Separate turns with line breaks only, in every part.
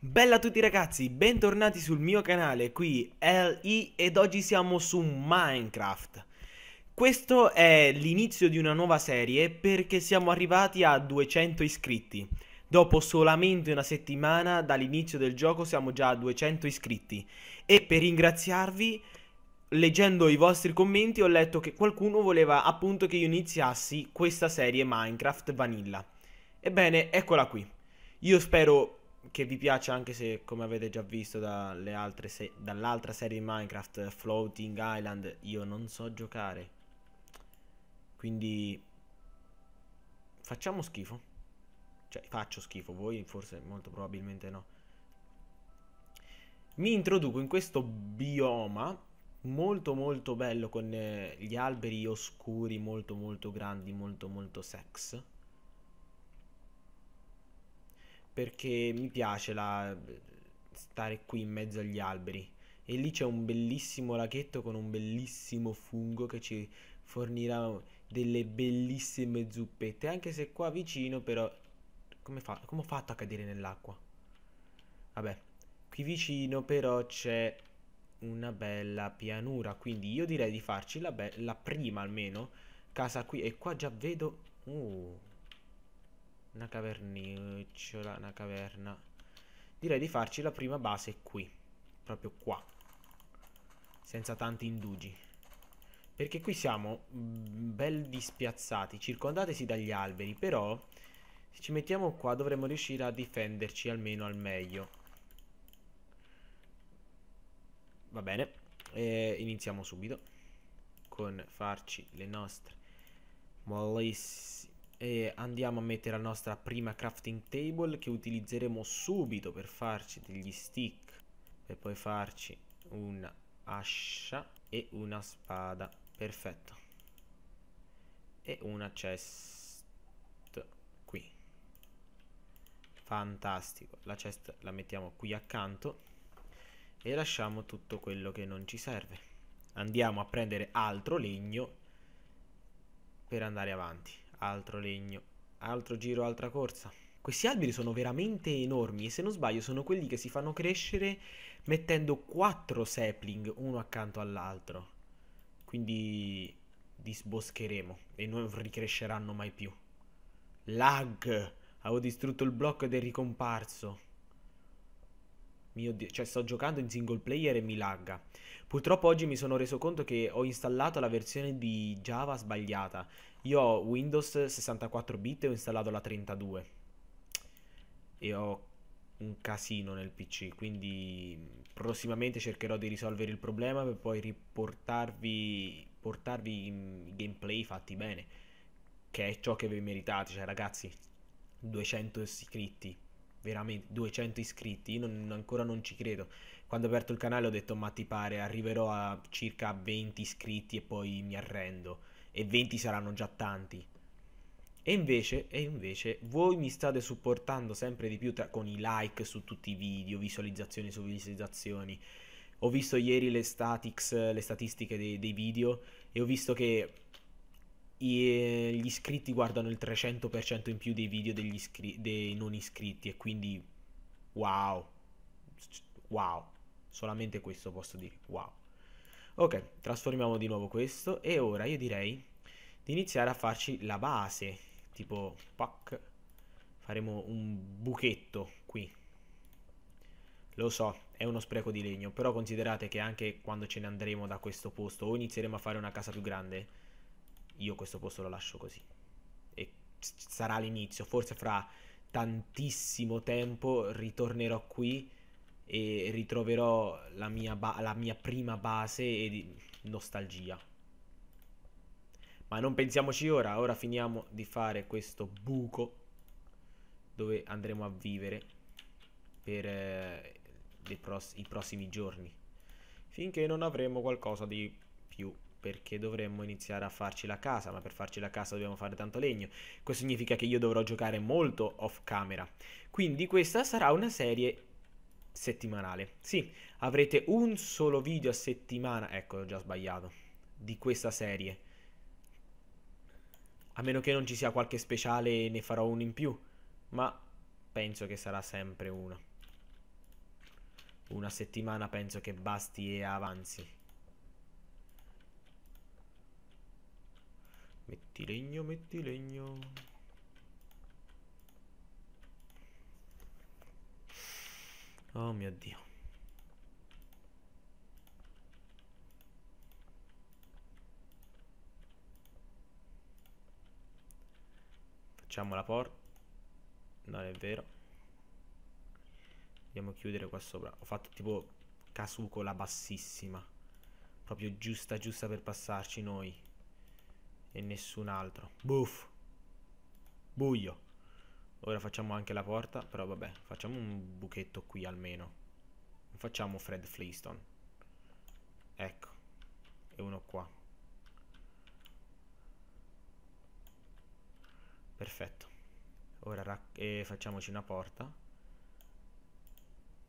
Bella a tutti ragazzi, bentornati sul mio canale, qui LI ed oggi siamo su Minecraft. Questo è l'inizio di una nuova serie perché siamo arrivati a 200 iscritti. Dopo solamente una settimana dall'inizio del gioco siamo già a 200 iscritti e per ringraziarvi leggendo i vostri commenti ho letto che qualcuno voleva appunto che io iniziassi questa serie Minecraft Vanilla. Ebbene, eccola qui. Io spero che vi piaccia anche se, come avete già visto se dall'altra serie Minecraft Floating Island, io non so giocare. Quindi facciamo schifo. Cioè, faccio schifo, voi forse molto probabilmente no. Mi introduco in questo bioma molto molto bello con eh, gli alberi oscuri molto molto grandi, molto molto sex. Perché mi piace la... stare qui in mezzo agli alberi. E lì c'è un bellissimo laghetto con un bellissimo fungo che ci fornirà delle bellissime zuppette. Anche se qua vicino però... Come, fa... Come ho fatto a cadere nell'acqua? Vabbè. Qui vicino però c'è una bella pianura. Quindi io direi di farci la, la prima almeno casa qui. E qua già vedo... Uh, una cavernicciola, una caverna. Direi di farci la prima base qui. Proprio qua. Senza tanti indugi. Perché qui siamo mm, bel dispiazzati, circondatesi dagli alberi, però se ci mettiamo qua dovremmo riuscire a difenderci almeno al meglio. Va bene, e eh, iniziamo subito con farci le nostre mollissime. E andiamo a mettere la nostra prima crafting table che utilizzeremo subito per farci degli stick. Per poi farci un'ascia e una spada. Perfetto. E una chest qui. Fantastico. La chest la mettiamo qui accanto e lasciamo tutto quello che non ci serve. Andiamo a prendere altro legno per andare avanti. Altro legno, altro giro, altra corsa. Questi alberi sono veramente enormi e se non sbaglio sono quelli che si fanno crescere mettendo quattro sapling uno accanto all'altro. Quindi disboscheremo e non ricresceranno mai più. Lag! Avevo distrutto il blocco ed è ricomparso. Mio Dio, cioè sto giocando in single player e mi lagga. Purtroppo oggi mi sono reso conto che ho installato la versione di Java sbagliata. Io ho Windows 64 bit e ho installato la 32. E ho un casino nel PC, quindi prossimamente cercherò di risolvere il problema per poi riportarvi portarvi in gameplay fatti bene, che è ciò che vi meritate, cioè ragazzi, 200 iscritti veramente 200 iscritti, io non, ancora non ci credo. Quando ho aperto il canale ho detto ma ti pare arriverò a circa 20 iscritti e poi mi arrendo e 20 saranno già tanti. E invece, e invece voi mi state supportando sempre di più con i like su tutti i video, visualizzazioni su visualizzazioni. Ho visto ieri le, statics, le statistiche dei, dei video e ho visto che gli iscritti guardano il 300% in più dei video degli iscri- dei non iscritti e quindi wow, wow, solamente questo posso dire, wow. Ok, trasformiamo di nuovo questo e ora io direi di iniziare a farci la base, tipo pac, faremo un buchetto qui. Lo so, è uno spreco di legno, però considerate che anche quando ce ne andremo da questo posto o inizieremo a fare una casa più grande io questo posto lo lascio così. E sarà l'inizio, forse fra tantissimo tempo ritornerò qui e ritroverò la mia, ba- la mia prima base e nostalgia. Ma non pensiamoci ora, ora finiamo di fare questo buco dove andremo a vivere per eh, pros- i prossimi giorni finché non avremo qualcosa di più perché dovremmo iniziare a farci la casa, ma per farci la casa dobbiamo fare tanto legno. Questo significa che io dovrò giocare molto off camera. Quindi questa sarà una serie settimanale. Sì, avrete un solo video a settimana, ecco, ho già sbagliato, di questa serie. A meno che non ci sia qualche speciale e ne farò uno in più, ma penso che sarà sempre uno. Una settimana penso che basti e avanzi. Metti legno, metti legno. Oh mio Dio. Facciamo la porta. Non è vero. Andiamo a chiudere qua sopra. Ho fatto tipo casucola bassissima. Proprio giusta, giusta per passarci noi e nessun altro. Buff. Buio. Ora facciamo anche la porta, però vabbè, facciamo un buchetto qui almeno. facciamo Fred Flintstone. Ecco. E uno qua. Perfetto. Ora facciamoci una porta.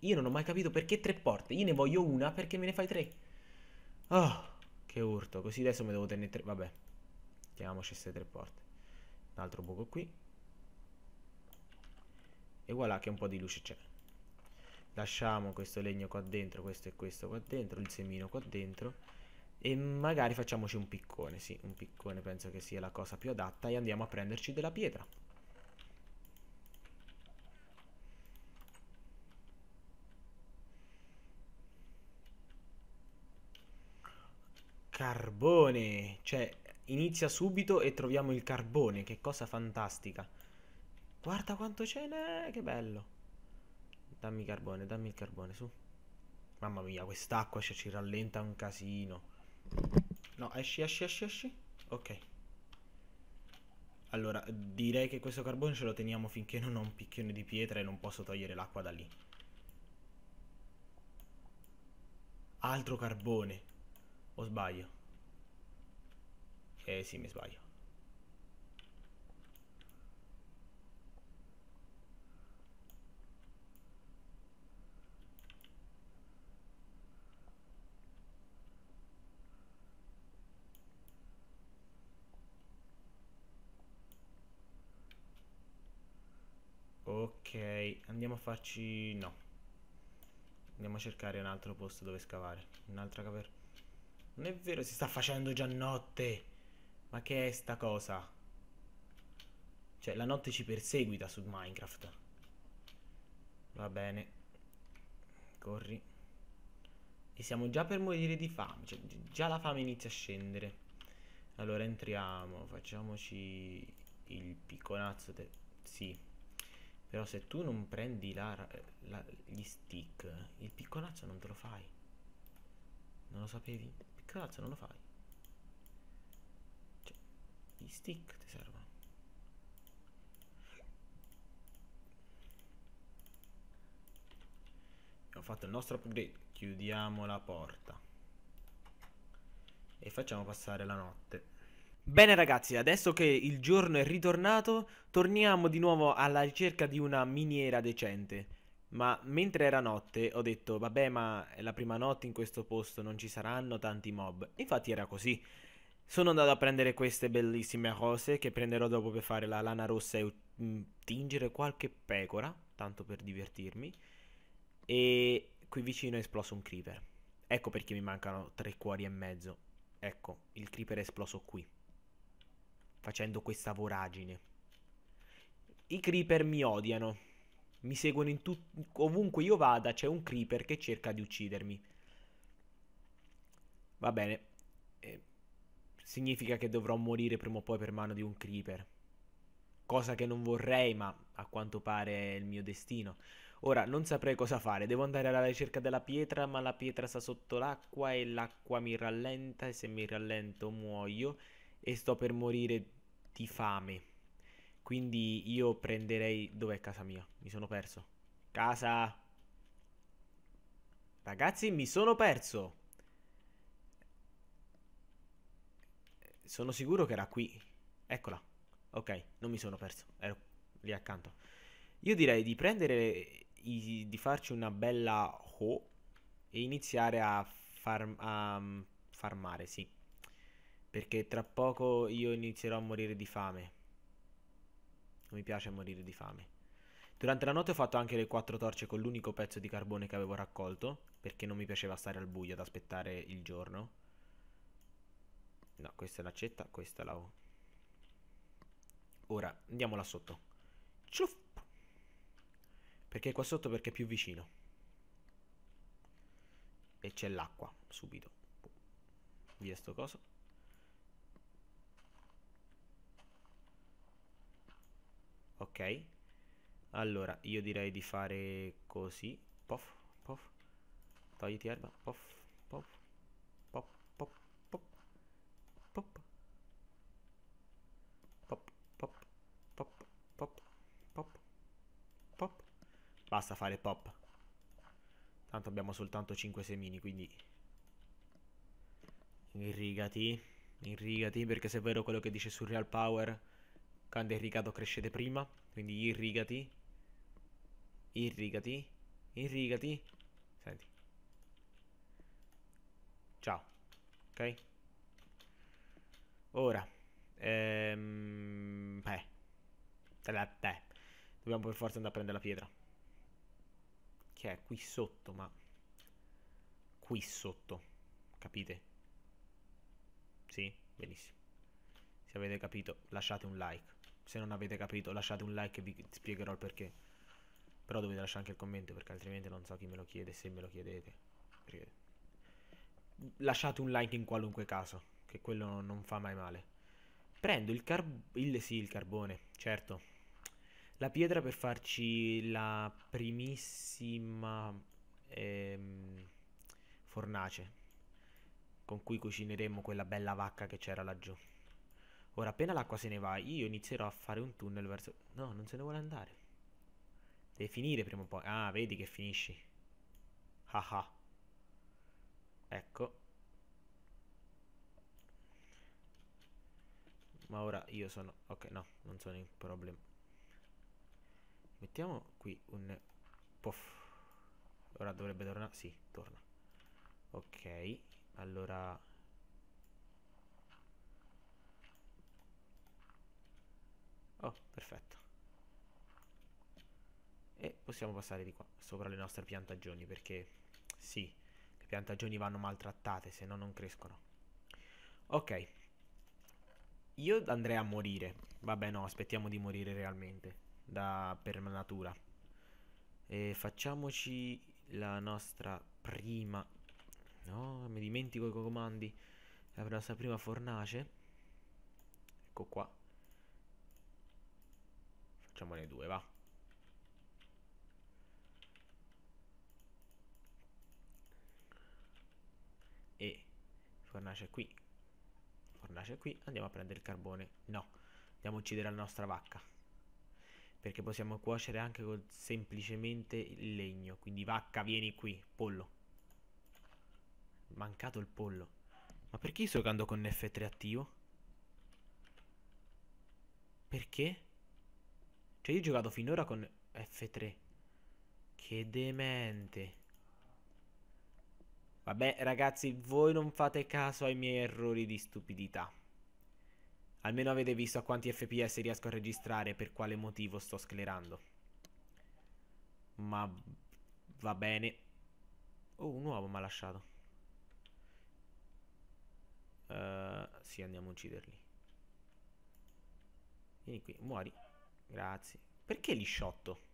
Io non ho mai capito perché tre porte. Io ne voglio una perché me ne fai tre. Oh, che urto. Così adesso me devo tenere tre. Vabbè. Chiamiamoci queste tre porte. Un altro buco qui. E voilà che un po' di luce c'è. Lasciamo questo legno qua dentro, questo e questo qua dentro, il semino qua dentro. E magari facciamoci un piccone, sì, un piccone penso che sia la cosa più adatta. E andiamo a prenderci della pietra. carbone cioè Inizia subito e troviamo il carbone, che cosa fantastica. Guarda quanto ce n'è, che bello. Dammi carbone, dammi il carbone, su. Mamma mia, quest'acqua cioè, ci rallenta un casino. No, esci, esci, esci, esci. Ok. Allora, direi che questo carbone ce lo teniamo finché non ho un picchione di pietra e non posso togliere l'acqua da lì. Altro carbone. O sbaglio? Eh sì, mi sbaglio. Ok, andiamo a farci... no. Andiamo a cercare un altro posto dove scavare. Un'altra caverna. Non è vero, si sta facendo già notte. Ma che è sta cosa? Cioè, la notte ci perseguita su Minecraft. Va bene. Corri. E siamo già per morire di fame. Cioè, già la fame inizia a scendere. Allora, entriamo. Facciamoci il picconazzo. De... Sì. Però se tu non prendi la, la, gli stick, il picconazzo non te lo fai. Non lo sapevi? Il picconazzo non lo fai. Gli stick ti servono. Abbiamo fatto il nostro upgrade. Chiudiamo la porta. E facciamo passare la notte. Bene ragazzi, adesso che il giorno è ritornato, torniamo di nuovo alla ricerca di una miniera decente. Ma mentre era notte ho detto, vabbè ma è la prima notte in questo posto, non ci saranno tanti mob. Infatti era così. Sono andato a prendere queste bellissime cose che prenderò dopo per fare la lana rossa e mm, tingere qualche pecora, tanto per divertirmi. E qui vicino è esploso un creeper. Ecco perché mi mancano tre cuori e mezzo. Ecco, il creeper è esploso qui. Facendo questa voragine. I creeper mi odiano. Mi seguono in tutto... Ovunque io vada c'è un creeper che cerca di uccidermi. Va bene, significa che dovrò morire prima o poi per mano di un creeper. Cosa che non vorrei, ma a quanto pare è il mio destino. Ora, non saprei cosa fare, devo andare alla ricerca della pietra, ma la pietra sta sotto l'acqua e l'acqua mi rallenta e se mi rallento muoio e sto per morire di fame. Quindi io prenderei... Dov'è casa mia? Mi sono perso. Casa! Ragazzi, mi sono perso! Sono sicuro che era qui. Eccola. Ok, non mi sono perso. Ero lì accanto. Io direi di prendere... I, di farci una bella ho e iniziare a, far, a mm, farmare, sì. Perché tra poco io inizierò a morire di fame. Non mi piace morire di fame. Durante la notte ho fatto anche le quattro torce con l'unico pezzo di carbone che avevo raccolto, perché non mi piaceva stare al buio ad aspettare il giorno no questa è la questa è la O ora andiamo là sotto Ciuff. perché qua sotto perché è più vicino e c'è l'acqua subito boh. via sto coso ok allora io direi di fare così pof pof togliti erba pof pof pop pop pop pop pop pop basta fare pop tanto abbiamo soltanto 5 semini quindi irrigati irrigati perché se è vero quello che dice sul Real Power quando è irrigato crescete prima quindi irrigati irrigati irrigati senti ciao ok Ora, ehm, eh, te, dobbiamo per forza andare a prendere la pietra. Che è qui sotto, ma... Qui sotto, capite? Sì, benissimo. Se avete capito, lasciate un like. Se non avete capito, lasciate un like e vi spiegherò il perché. Però dovete lasciare anche il commento, perché altrimenti non so chi me lo chiede, se me lo chiedete. Perché... Lasciate un like in qualunque caso che quello non fa mai male. Prendo il, carb- il, sì, il carbone, certo. La pietra per farci la primissima ehm, fornace con cui cucineremo quella bella vacca che c'era laggiù. Ora appena l'acqua se ne va io inizierò a fare un tunnel verso... No, non se ne vuole andare. Deve finire prima o poi. Ah, vedi che finisci. Ah ah. Ecco. ma ora io sono ok no non sono in problema. mettiamo qui un poff ora dovrebbe tornare sì torna ok allora oh perfetto e possiamo passare di qua sopra le nostre piantagioni perché sì le piantagioni vanno maltrattate se no non crescono ok io andrei a morire. Vabbè, no, aspettiamo di morire realmente. Da, per natura. E facciamoci la nostra prima... No, mi dimentico i comandi. La nostra prima fornace. Ecco qua. Facciamone due, va. E fornace qui, tornarci qui, andiamo a prendere il carbone. No, andiamo a uccidere la nostra vacca. Perché possiamo cuocere anche con semplicemente il legno. Quindi vacca, vieni qui, pollo. Mancato il pollo. Ma perché sto giocando con F3 attivo? Perché? Cioè io ho giocato finora con F3. Che demente. Vabbè, ragazzi, voi non fate caso ai miei errori di stupidità. Almeno avete visto a quanti FPS riesco a registrare per quale motivo sto sclerando. Ma va bene. Oh, un uovo mi ha lasciato. Uh, sì, andiamo a ucciderli. Vieni qui, muori. Grazie. Perché lisciotto?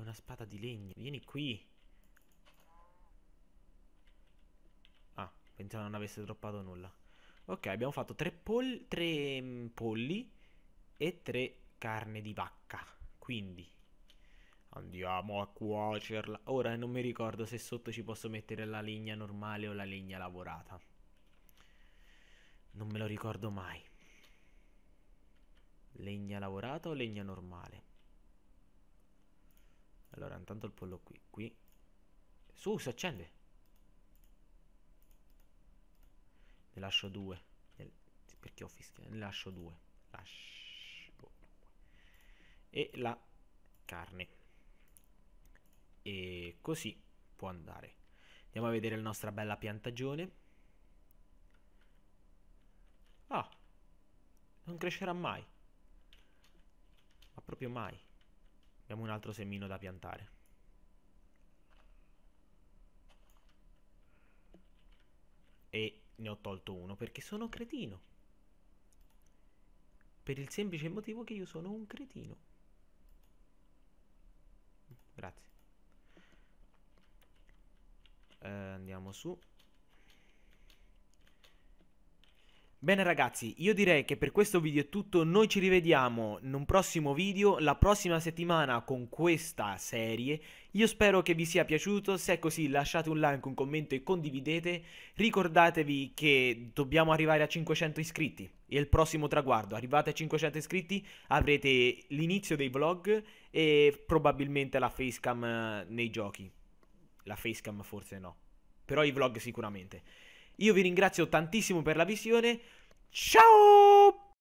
una spada di legno. Vieni qui. Ah, pensavo non avesse droppato nulla. Ok, abbiamo fatto tre, pol tre mm, polli e tre carne di vacca. Quindi andiamo a cuocerla. Ora non mi ricordo se sotto ci posso mettere la legna normale o la legna lavorata. Non me lo ricordo mai. Legna lavorata o legna normale? Allora, intanto il pollo qui, qui. Su, si accende. Ne lascio due. Perché ho fischiato? Ne lascio due. Lascio due. E la carne. E così può andare. Andiamo a vedere la nostra bella piantagione. Ah. Non crescerà mai. Ma proprio mai. Abbiamo un altro semino da piantare. E ne ho tolto uno perché sono cretino. Per il semplice motivo che io sono un cretino. Grazie. Eh, andiamo su. Bene ragazzi, io direi che per questo video è tutto, noi ci rivediamo in un prossimo video, la prossima settimana con questa serie, io spero che vi sia piaciuto, se è così lasciate un like, un commento e condividete, ricordatevi che dobbiamo arrivare a 500 iscritti, è il prossimo traguardo, arrivate a 500 iscritti avrete l'inizio dei vlog e probabilmente la facecam eh, nei giochi, la facecam forse no, però i vlog sicuramente. Io vi ringrazio tantissimo per la visione. Ciao!